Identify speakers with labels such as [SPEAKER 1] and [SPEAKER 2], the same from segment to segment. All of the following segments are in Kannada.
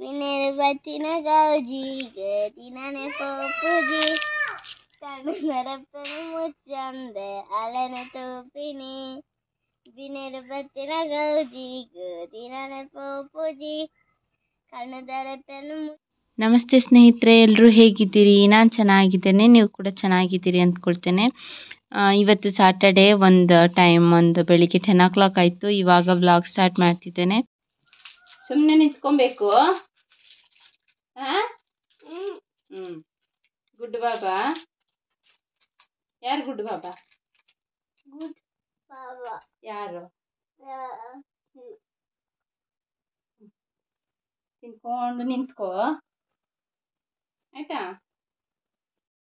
[SPEAKER 1] Minere fatina gauji, gătinane popugi. Carmenere pe muceamde, alene tupini. Vinere fatina gauji, gătinane popugi. ಕಣ್ಣದರೆ ಪೆನ್ನು ನಮಸ್ತೆ ಸ್ನೇಹಿತರೆ ಎಲ್ಲರೂ ಹೇಗಿದ್ದೀರಿ ನಾನು ಚೆನ್ನಾಗಿದ್ದೇನೆ ನೀವು ಕೂಡ ಚೆನ್ನಾಗಿದ್ದೀರಿ ಅಂದ್ಕೊಳ್ತೇನೆ ಇವತ್ತು ಸ್ಯಾಟರ್ಡೇ ಒಂದು ಟೈಮ್ ಒಂದು ಬೆಳಿಗ್ಗೆ ಟೆನ್ ಓ ಕ್ಲಾಕ್ ಆಯಿತು ಇವಾಗ ವ್ಲಾಗ್ ಸ್ಟಾರ್ಟ್ ಮಾಡ್ತಿದ್ದೇನೆ ಸುಮ್ಮನೆ ನಿಂತ್ಕೊಬೇಕು ಗುಡ್ ಬಾಬಾ ಯಾರು ಗುಡ್ ಬಾಬಾ ಗುಡ್ ಬಾಬಾ ಯಾರು ತಿನ್ಕೊಂಡು ನಿಂತ್ಕೋ ಆಯ್ತಾ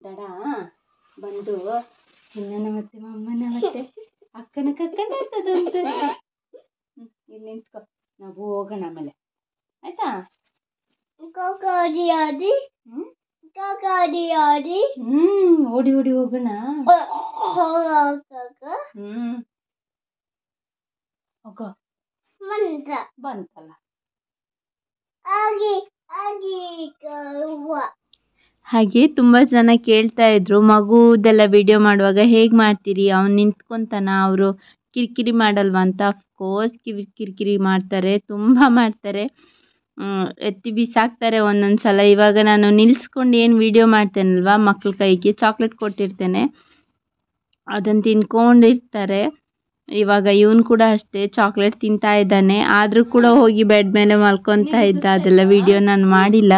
[SPEAKER 1] ದಡ ಬಂದು ಚಿನ್ನನ ಮತ್ತೆ ಮಮ್ಮನ ಮತ್ತೆ ಅಕ್ಕನ ಕಕ್ಕನ ಇರ್ತದಂತೆ ಇಲ್ಲಿ ನಿಂತ್ಕೋ ನಾವು ಹೋಗೋಣ ಆಮೇಲೆ ಆಯ್ತಾ ಹ್ಮ್ hmm? hmm, ಓಡಿ ಓಡಿ ಹೋಗೋಣ oh, ಬಂತಲ್ಲ ಹಾಗೆ ತುಂಬಾ ಜನ ಕೇಳ್ತಾ ಇದ್ರು ಮಗುದೆಲ್ಲ ವಿಡಿಯೋ ಮಾಡುವಾಗ ಹೇಗ್ ಮಾಡ್ತೀರಿ ಅವ್ನು ನಿಂತ್ಕೊಂತಾನ ಅವರು ಕಿರಿಕಿರಿ ಮಾಡಲ್ವಾ ಅಂತ ಅಫ್ಕೋರ್ಸ್ ಕಿರಿ ಕಿರಿಕಿರಿ ಮಾಡ್ತಾರೆ ತುಂಬಾ ಮಾಡ್ತಾರೆ ಎತ್ತಿ ಬಿಸಾಕ್ತಾರೆ ಒಂದೊಂದು ಸಲ ಇವಾಗ ನಾನು ನಿಲ್ಸ್ಕೊಂಡು ಏನು ವೀಡಿಯೋ ಅಲ್ವಾ ಮಕ್ಳ ಕೈಗೆ ಚಾಕ್ಲೇಟ್ ಕೊಟ್ಟಿರ್ತೇನೆ ಅದನ್ನು ತಿನ್ಕೊಂಡಿರ್ತಾರೆ ಇವಾಗ ಇವನು ಕೂಡ ಅಷ್ಟೇ ಚಾಕ್ಲೇಟ್ ತಿಂತಾ ಇದ್ದಾನೆ ಆದರೂ ಕೂಡ ಹೋಗಿ ಬೆಡ್ ಮೇಲೆ ಮಲ್ಕೊತಾ ಇದ್ದ ಅದೆಲ್ಲ ವೀಡಿಯೋ ನಾನು ಮಾಡಿಲ್ಲ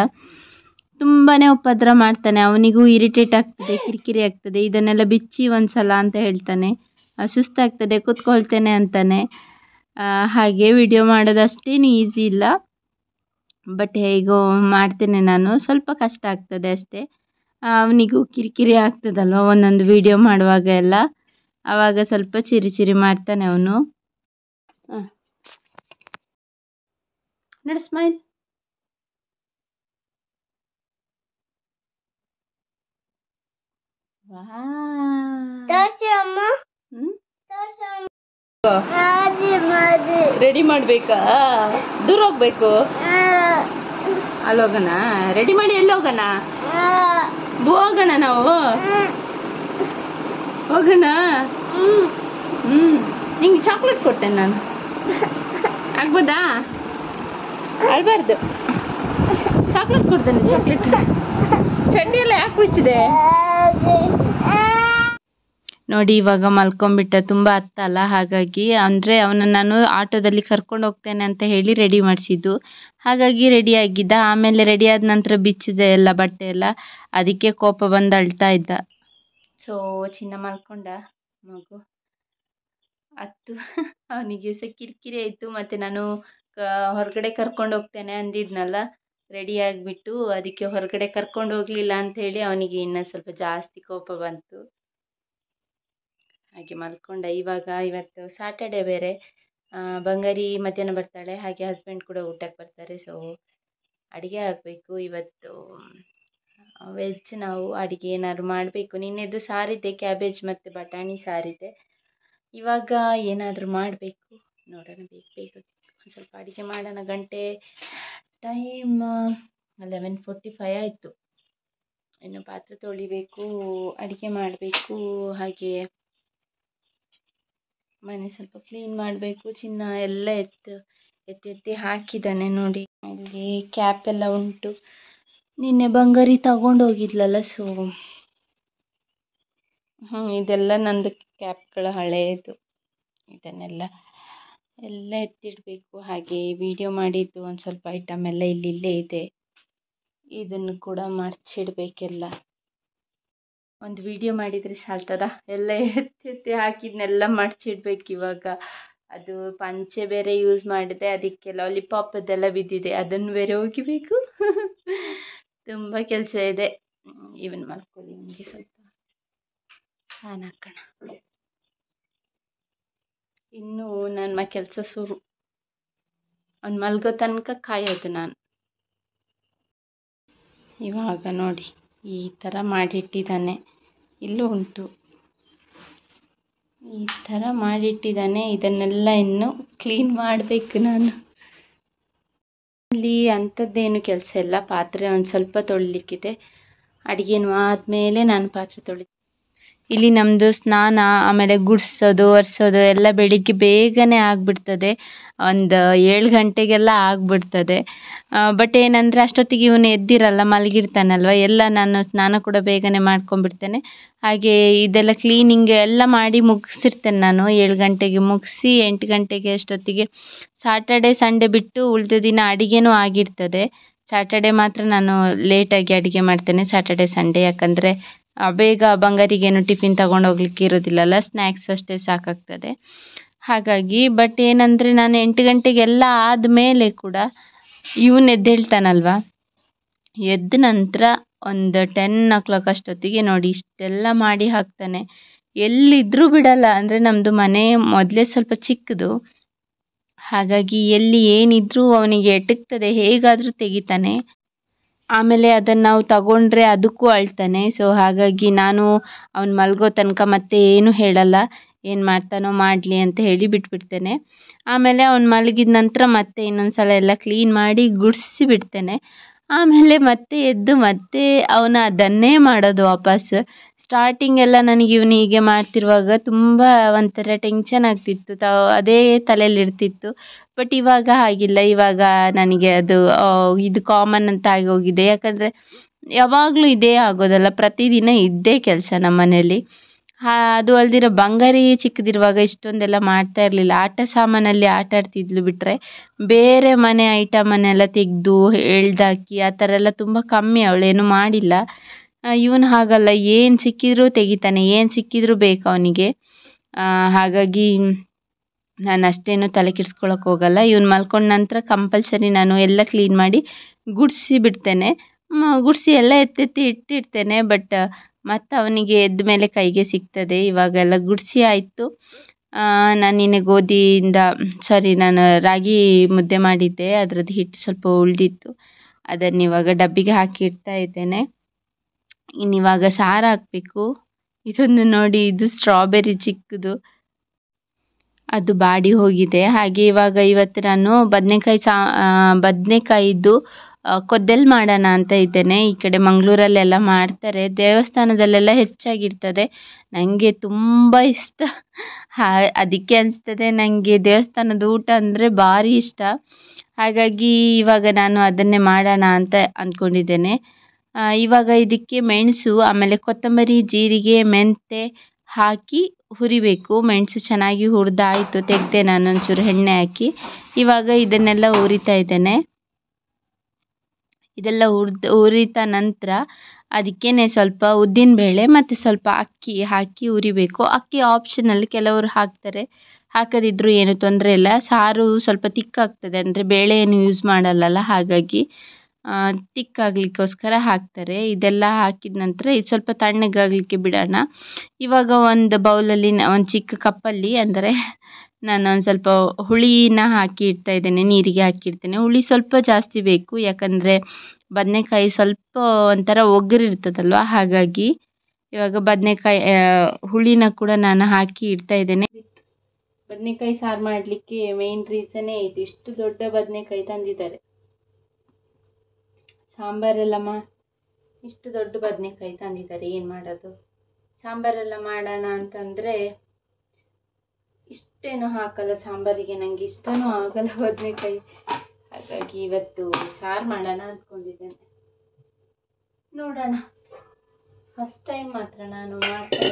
[SPEAKER 1] ತುಂಬಾ ಉಪದ್ರ ಮಾಡ್ತಾನೆ ಅವನಿಗೂ ಇರಿಟೇಟ್ ಆಗ್ತದೆ ಕಿರಿಕಿರಿ ಆಗ್ತದೆ ಇದನ್ನೆಲ್ಲ ಬಿಚ್ಚಿ ಒಂದು ಸಲ ಅಂತ ಹೇಳ್ತಾನೆ ಸುಸ್ತಾಗ್ತದೆ ಕೂತ್ಕೊಳ್ತೇನೆ ಅಂತಾನೆ ಹಾಗೆ ವಿಡಿಯೋ ಮಾಡೋದು ಅಷ್ಟೇನು ಈಸಿ ಇಲ್ಲ ಬಟ್ ಹೇಗೋ ಮಾಡ್ತೇನೆ ನಾನು ಸ್ವಲ್ಪ ಕಷ್ಟ ಆಗ್ತದೆ ಅಷ್ಟೇ ಅವನಿಗೂ ಕಿರಿಕಿರಿ ಆಗ್ತದಲ್ವ ಒಂದೊಂದು ವಿಡಿಯೋ ಮಾಡುವಾಗ ಎಲ್ಲ ಆವಾಗ ಸ್ವಲ್ಪ ಚಿರಿ ಚಿರಿ ಮಾಡ್ತಾನೆ ಅವನು ನಡು ರೆಡಿ ಮಾಡ್ಬೇಕಾ ದೂರ ಹೋಗ್ಬೇಕು ಅಲ್ಲಿ ಹೋಗೋಣ ರೆಡಿ ಮಾಡಿ ಎಲ್ಲಿ ಹೋಗೋಣ ಬೂ ಹೋಗೋಣ ನಾವು ಹೋಗೋಣ ಹ್ಮ್ ನಿಂಗೆ ಚಾಕ್ಲೇಟ್ ಕೊಡ್ತೇನೆ ನಾನು ಆಗ್ಬೋದಾ ಅಳ್ಬಾರ್ದು ಚಾಕ್ಲೇಟ್ ಕೊಡ್ತೇನೆ ಚಾಕ್ಲೇಟ್ ಚಟ್ನಿ ಎಲ್ಲ ಯಾಕೆ ಬಿಚ್ಚಿದೆ ನೋಡಿ ಇವಾಗ ಮಲ್ಕೊಂಡ್ಬಿಟ್ಟ ತುಂಬ ಅತ್ತಲ್ಲ ಹಾಗಾಗಿ ಅಂದರೆ ಅವನ ನಾನು ಆಟೋದಲ್ಲಿ ಕರ್ಕೊಂಡು ಹೋಗ್ತೇನೆ ಅಂತ ಹೇಳಿ ರೆಡಿ ಮಾಡಿಸಿದ್ದು ಹಾಗಾಗಿ ರೆಡಿ ಆಗಿದ್ದ ಆಮೇಲೆ ರೆಡಿ ಆದ ನಂತರ ಬಿಚ್ಚಿದೆ ಎಲ್ಲ ಬಟ್ಟೆ ಎಲ್ಲ ಅದಕ್ಕೆ ಕೋಪ ಬಂದು ಅಳ್ತಾ ಇದ್ದ ಸೊ ಚಿನ್ನ ಮಲ್ಕೊಂಡ ಮಗು ಅತ್ತು ಅವನಿಗೆ ಸಹ ಕಿರಿಕಿರಿ ಆಯಿತು ಮತ್ತು ನಾನು ಹೊರಗಡೆ ಕರ್ಕೊಂಡು ಹೋಗ್ತೇನೆ ಅಂದಿದ್ನಲ್ಲ ರೆಡಿ ಆಗಿಬಿಟ್ಟು ಅದಕ್ಕೆ ಹೊರಗಡೆ ಕರ್ಕೊಂಡು ಹೋಗ್ಲಿಲ್ಲ ಅಂತ ಹೇಳಿ ಅವನಿಗೆ ಇನ್ನೂ ಸ್ವಲ್ಪ ಜಾಸ್ತಿ ಕೋಪ ಬಂತು ಹಾಗೆ ಮಲ್ಕೊಂಡೆ ಇವಾಗ ಇವತ್ತು ಸ್ಯಾಟರ್ಡೆ ಬೇರೆ ಬಂಗಾರಿ ಮಧ್ಯಾಹ್ನ ಬರ್ತಾಳೆ ಹಾಗೆ ಹಸ್ಬೆಂಡ್ ಕೂಡ ಊಟಕ್ಕೆ ಬರ್ತಾರೆ ಸೊ ಅಡುಗೆ ಆಗಬೇಕು ಇವತ್ತು ವೆಜ್ ನಾವು ಅಡುಗೆ ಏನಾದ್ರು ಮಾಡಬೇಕು ನಿನ್ನೆದು ಸಾರಿದೆ ಕ್ಯಾಬೇಜ್ ಮತ್ತು ಬಟಾಣಿ ಸಾರಿದೆ ಇವಾಗ ಏನಾದರೂ ಮಾಡಬೇಕು ನೋಡೋಣ ಬೇಕು ಬೇಕು ಒಂದು ಸ್ವಲ್ಪ ಅಡುಗೆ ಮಾಡೋಣ ಗಂಟೆ ಟೈಮ್ ಲೆವೆನ್ ಫೋರ್ಟಿ ಫೈ ಆಯಿತು ಇನ್ನು ಪಾತ್ರೆ ತೊಳಿಬೇಕು ಅಡುಗೆ ಮಾಡಬೇಕು ಹಾಗೆ ಮನೆ ಸ್ವಲ್ಪ ಕ್ಲೀನ್ ಮಾಡಬೇಕು ಚಿನ್ನ ಎಲ್ಲ ಎತ್ತು ಎತ್ತಿ ಹಾಕಿದ್ದಾನೆ ನೋಡಿ ಇಲ್ಲಿ ಕ್ಯಾಪ್ ಎಲ್ಲ ಉಂಟು ನಿನ್ನೆ ಬಂಗಾರಿ ಹೋಗಿದ್ಲಲ್ಲ ಸೊ ಹ್ಞೂ ಇದೆಲ್ಲ ನಂದು ಕ್ಯಾಪ್ಗಳು ಹಳೆಯದು ಇದನ್ನೆಲ್ಲ ಎಲ್ಲ ಎತ್ತಿಡಬೇಕು ಹಾಗೆ ವಿಡಿಯೋ ಮಾಡಿದ್ದು ಒಂದು ಸ್ವಲ್ಪ ಐಟಮ್ ಎಲ್ಲ ಇಲ್ಲಿಲ್ಲೇ ಇದೆ ಇದನ್ನು ಕೂಡ ಮಡಚಿಡ್ಬೇಕೆಲ್ಲ ಒಂದು ವಿಡಿಯೋ ಮಾಡಿದರೆ ಸಾಲ್ತದ ಎಲ್ಲ ಎತ್ತೆತ್ತಿ ಹಾಕಿದ್ನೆಲ್ಲ ಮಡ್ಚಿಡ್ಬೇಕು ಇವಾಗ ಅದು ಪಂಚೆ ಬೇರೆ ಯೂಸ್ ಮಾಡಿದೆ ಅದಕ್ಕೆ ಅದೆಲ್ಲ ಬಿದ್ದಿದೆ ಅದನ್ನು ಬೇರೆ ಒಗಿಬೇಕು ತುಂಬ ಕೆಲಸ ಇದೆ ಇವನ್ ಮಲ್ಕೊಳ್ಳಿ ನನಗೆ ಸ್ವಲ್ಪ ನಾನು ಹಾಕೋಣ ಇನ್ನೂ ನನ್ನ ಕೆಲಸ ಸುರು ಅವ್ನು ಮಲ್ಗೋ ತನಕ ಕಾಯೋದು ನಾನು ಇವಾಗ ನೋಡಿ ಈ ಥರ ಮಾಡಿಟ್ಟಿದ್ದಾನೆ ಇಲ್ಲೂ ಉಂಟು ಈ ಥರ ಮಾಡಿಟ್ಟಿದ್ದಾನೆ ಇದನ್ನೆಲ್ಲ ಇನ್ನು ಕ್ಲೀನ್ ಮಾಡಬೇಕು ನಾನು ಇಲ್ಲಿ ಅಂಥದ್ದೇನು ಕೆಲಸ ಇಲ್ಲ ಪಾತ್ರೆ ಒಂದು ಸ್ವಲ್ಪ ತೊಳಿಲಿಕ್ಕಿದೆ ಅಡುಗೆನೂ ಆದಮೇಲೆ ನಾನು ಪಾತ್ರೆ ತೊಳಿ ಇಲ್ಲಿ ನಮ್ಮದು ಸ್ನಾನ ಆಮೇಲೆ ಗುಡಿಸೋದು ಒರೆಸೋದು ಎಲ್ಲ ಬೆಳಿಗ್ಗೆ ಬೇಗನೆ ಆಗಿಬಿಡ್ತದೆ ಒಂದು ಏಳು ಗಂಟೆಗೆಲ್ಲ ಆಗಿಬಿಡ್ತದೆ ಬಟ್ ಏನಂದರೆ ಅಷ್ಟೊತ್ತಿಗೆ ಇವನು ಎದ್ದಿರಲ್ಲ ಮಲಗಿರ್ತಾನಲ್ವ ಎಲ್ಲ ನಾನು ಸ್ನಾನ ಕೂಡ ಬೇಗನೆ ಮಾಡ್ಕೊಂಡ್ಬಿಡ್ತೇನೆ ಹಾಗೆ ಇದೆಲ್ಲ ಕ್ಲೀನಿಂಗ್ ಎಲ್ಲ ಮಾಡಿ ಮುಗಿಸಿರ್ತೇನೆ ನಾನು ಏಳು ಗಂಟೆಗೆ ಮುಗಿಸಿ ಎಂಟು ಗಂಟೆಗೆ ಅಷ್ಟೊತ್ತಿಗೆ ಸಾಟರ್ಡೆ ಸಂಡೇ ಬಿಟ್ಟು ಉಳಿದ ದಿನ ಅಡಿಗೆನೂ ಆಗಿರ್ತದೆ ಸ್ಯಾಟರ್ಡೆ ಮಾತ್ರ ನಾನು ಲೇಟಾಗಿ ಅಡುಗೆ ಮಾಡ್ತೇನೆ ಸ್ಯಾಟರ್ಡೆ ಸಂಡೇ ಯಾಕಂದರೆ ಬೇಗ ಬಂಗಾರಿಗೇನು ಟಿಫಿನ್ ತಗೊಂಡೋಗ್ಲಿಕ್ಕೆ ಇರೋದಿಲ್ಲಲ್ಲ ಸ್ನ್ಯಾಕ್ಸ್ ಅಷ್ಟೇ ಸಾಕಾಗ್ತದೆ ಹಾಗಾಗಿ ಬಟ್ ಏನಂದರೆ ನಾನು ಎಂಟು ಗಂಟೆಗೆಲ್ಲ ಆದಮೇಲೆ ಕೂಡ ಇವನು ಎದ್ದೇಳ್ತಾನಲ್ವ ಎದ್ದ ನಂತರ ಒಂದು ಟೆನ್ ಓ ಕ್ಲಾಕ್ ಅಷ್ಟೊತ್ತಿಗೆ ನೋಡಿ ಇಷ್ಟೆಲ್ಲ ಮಾಡಿ ಹಾಕ್ತಾನೆ ಎಲ್ಲಿದ್ದರೂ ಬಿಡಲ್ಲ ಅಂದರೆ ನಮ್ಮದು ಮನೆ ಮೊದಲೇ ಸ್ವಲ್ಪ ಚಿಕ್ಕದು ಹಾಗಾಗಿ ಎಲ್ಲಿ ಏನಿದ್ರೂ ಅವನಿಗೆ ಎಟಕ್ತದೆ ಹೇಗಾದರೂ ತೆಗಿತಾನೆ ಆಮೇಲೆ ಅದನ್ನು ನಾವು ತಗೊಂಡ್ರೆ ಅದಕ್ಕೂ ಅಳ್ತಾನೆ ಸೊ ಹಾಗಾಗಿ ನಾನು ಅವ್ನು ಮಲಗೋ ತನಕ ಮತ್ತೆ ಏನೂ ಹೇಳಲ್ಲ ಏನು ಮಾಡ್ತಾನೋ ಮಾಡಲಿ ಅಂತ ಹೇಳಿ ಬಿಟ್ಬಿಡ್ತೇನೆ ಆಮೇಲೆ ಅವ್ನು ಮಲಗಿದ ನಂತರ ಮತ್ತೆ ಇನ್ನೊಂದು ಸಲ ಎಲ್ಲ ಕ್ಲೀನ್ ಮಾಡಿ ಗುಡಿಸಿ ಬಿಡ್ತೇನೆ ಆಮೇಲೆ ಮತ್ತೆ ಎದ್ದು ಮತ್ತೆ ಅವನ ಅದನ್ನೇ ಮಾಡೋದು ವಾಪಸ್ ಎಲ್ಲ ನನಗೆ ಇವನು ಹೀಗೆ ಮಾಡ್ತಿರುವಾಗ ತುಂಬ ಒಂಥರ ಟೆನ್ಷನ್ ಆಗ್ತಿತ್ತು ತ ಅದೇ ತಲೆಯಲ್ಲಿರ್ತಿತ್ತು ಬಟ್ ಇವಾಗ ಹಾಗಿಲ್ಲ ಇವಾಗ ನನಗೆ ಅದು ಇದು ಕಾಮನ್ ಅಂತ ಆಗಿ ಹೋಗಿದೆ ಯಾಕಂದರೆ ಯಾವಾಗಲೂ ಇದೇ ಆಗೋದಲ್ಲ ಪ್ರತಿದಿನ ಇದ್ದೇ ಕೆಲಸ ನಮ್ಮ ಮನೆಯಲ್ಲಿ ಅದು ಅಲ್ದಿರೋ ಬಂಗಾರಿ ಚಿಕ್ಕದಿರುವಾಗ ಇಷ್ಟೊಂದೆಲ್ಲ ಮಾಡ್ತಾ ಇರಲಿಲ್ಲ ಆಟ ಸಾಮಾನಲ್ಲಿ ಆಟ ಆಡ್ತಿದ್ಲು ಬಿಟ್ಟರೆ ಬೇರೆ ಮನೆ ಐಟಮನ್ನೆಲ್ಲ ತೆಗೆದು ಎಳ್ದಾಕಿ ಆ ಥರ ಎಲ್ಲ ತುಂಬ ಕಮ್ಮಿ ಅವಳೇನು ಮಾಡಿಲ್ಲ ಇವನು ಹಾಗಲ್ಲ ಏನು ಸಿಕ್ಕಿದರೂ ತೆಗಿತಾನೆ ಏನು ಸಿಕ್ಕಿದರೂ ಬೇಕು ಅವನಿಗೆ ಹಾಗಾಗಿ ನಾನು ಅಷ್ಟೇನು ತಲೆ ಕೆಡ್ಸ್ಕೊಳಕ್ಕೆ ಹೋಗಲ್ಲ ಇವ್ನು ಮಲ್ಕೊಂಡ ನಂತರ ಕಂಪಲ್ಸರಿ ನಾನು ಎಲ್ಲ ಕ್ಲೀನ್ ಮಾಡಿ ಗುಡಿಸಿ ಬಿಡ್ತೇನೆ ಗುಡಿಸಿ ಎಲ್ಲ ಎತ್ತೆತ್ತಿ ಇಟ್ಟಿರ್ತೇನೆ ಬಟ್ ಮತ್ತು ಅವನಿಗೆ ಎದ್ದ ಮೇಲೆ ಕೈಗೆ ಸಿಗ್ತದೆ ಇವಾಗೆಲ್ಲ ಗುಡಿಸಿ ಆಯಿತು ನಾನು ನಿನ್ನೆ ಗೋಧಿಯಿಂದ ಸಾರಿ ನಾನು ರಾಗಿ ಮುದ್ದೆ ಮಾಡಿದ್ದೆ ಅದರದ್ದು ಹಿಟ್ಟು ಸ್ವಲ್ಪ ಉಳಿದಿತ್ತು ಅದನ್ನು ಇವಾಗ ಡಬ್ಬಿಗೆ ಹಾಕಿ ಇಡ್ತಾ ಇದ್ದೇನೆ ಇನ್ನಿವಾಗ ಸಾರು ಹಾಕಬೇಕು ಇದೊಂದು ನೋಡಿ ಇದು ಸ್ಟ್ರಾಬೆರಿ ಚಿಕ್ಕದು ಅದು ಬಾಡಿ ಹೋಗಿದೆ ಹಾಗೆ ಇವಾಗ ಇವತ್ತು ನಾನು ಬದನೆಕಾಯಿ ಸಾ ಬದನೆಕಾಯಿದ್ದು ಕೊದ್ದಲ್ ಮಾಡೋಣ ಅಂತ ಇದ್ದೇನೆ ಈ ಕಡೆ ಮಂಗಳೂರಲ್ಲೆಲ್ಲ ಮಾಡ್ತಾರೆ ದೇವಸ್ಥಾನದಲ್ಲೆಲ್ಲ ಹೆಚ್ಚಾಗಿರ್ತದೆ ನನಗೆ ತುಂಬ ಇಷ್ಟ ಹಾ ಅದಕ್ಕೆ ಅನಿಸ್ತದೆ ನನಗೆ ದೇವಸ್ಥಾನದ ಊಟ ಅಂದರೆ ಭಾರಿ ಇಷ್ಟ ಹಾಗಾಗಿ ಇವಾಗ ನಾನು ಅದನ್ನೇ ಮಾಡೋಣ ಅಂತ ಅಂದ್ಕೊಂಡಿದ್ದೇನೆ ಇವಾಗ ಇದಕ್ಕೆ ಮೆಣಸು ಆಮೇಲೆ ಕೊತ್ತಂಬರಿ ಜೀರಿಗೆ ಮೆಂತೆ ಹಾಕಿ ಹುರಿಬೇಕು ಮೆಣಸು ಚೆನ್ನಾಗಿ ಹುರಿದಾಯಿತು ತೆಗ್ದೆ ನಾನು ಒಂಚೂರು ಎಣ್ಣೆ ಹಾಕಿ ಇವಾಗ ಇದನ್ನೆಲ್ಲ ಹುರಿತಾ ಇದ್ದೇನೆ ಇದೆಲ್ಲ ಹುರ್ದು ಹುರಿದ ನಂತರ ಅದಕ್ಕೇನೆ ಸ್ವಲ್ಪ ಬೇಳೆ ಮತ್ತು ಸ್ವಲ್ಪ ಅಕ್ಕಿ ಹಾಕಿ ಹುರಿಬೇಕು ಅಕ್ಕಿ ಆಪ್ಷನಲ್ ಕೆಲವರು ಹಾಕ್ತಾರೆ ಹಾಕದಿದ್ದರೂ ಏನೂ ತೊಂದರೆ ಇಲ್ಲ ಸಾರು ಸ್ವಲ್ಪ ತಿಕ್ಕಾಗ್ತದೆ ಅಂದರೆ ಬೇಳೆ ಏನು ಯೂಸ್ ಮಾಡಲ್ಲಲ್ಲ ಹಾಗಾಗಿ ತಿಕ್ಕಾಗಲಿಕ್ಕೋಸ್ಕರ ಹಾಕ್ತಾರೆ ಇದೆಲ್ಲ ಹಾಕಿದ ನಂತರ ಇದು ಸ್ವಲ್ಪ ತಣ್ಣಗಾಗಲಿಕ್ಕೆ ಬಿಡೋಣ ಇವಾಗ ಒಂದು ಬೌಲಲ್ಲಿ ಒಂದು ಚಿಕ್ಕ ಕಪ್ಪಲ್ಲಿ ಅಂದರೆ ನಾನು ಒಂದು ಸ್ವಲ್ಪ ಹುಳಿನ ಹಾಕಿ ಇಡ್ತಾ ಇದ್ದೇನೆ ನೀರಿಗೆ ಹಾಕಿರ್ತೇನೆ ಹುಳಿ ಸ್ವಲ್ಪ ಜಾಸ್ತಿ ಬೇಕು ಯಾಕಂದರೆ ಬದನೆಕಾಯಿ ಸ್ವಲ್ಪ ಒಂಥರ ಒಗ್ಗರಿರ್ತದಲ್ವ ಹಾಗಾಗಿ ಇವಾಗ ಬದನೆಕಾಯಿ ಹುಳಿನ ಕೂಡ ನಾನು ಹಾಕಿ ಇಡ್ತಾ ಇದ್ದೇನೆ ಬದನೆಕಾಯಿ ಸಾರು ಮಾಡಲಿಕ್ಕೆ ಮೇನ್ ರೀಸನ್ನೇ ಇದು ಇಷ್ಟು ದೊಡ್ಡ ಬದನೆಕಾಯಿ ತಂದಿದ್ದಾರೆ ಸಾಂಬಾರೆಲ್ಲಮ್ಮ ಇಷ್ಟು ದೊಡ್ಡ ಬದನೆಕಾಯಿ ತಂದಿದ್ದಾರೆ ಏನು ಮಾಡೋದು ಸಾಂಬಾರೆಲ್ಲ ಮಾಡೋಣ ಅಂತಂದರೆ ಇಷ್ಟೇನು ಹಾಕಲ್ಲ ಸಾಂಬಾರಿಗೆ ನಂಗೆ ಇಷ್ಟನೂ ಆಗಲ್ಲ ಬದನೆಕಾಯಿ ಹಾಗಾಗಿ ಇವತ್ತು ಸಾರು ಮಾಡೋಣ ಅಂದ್ಕೊಂಡಿದ್ದೇನೆ ನೋಡೋಣ ಫಸ್ಟ್ ಟೈಮ್ ಮಾತ್ರ ನಾನು ಮಾಡ್ತೇನೆ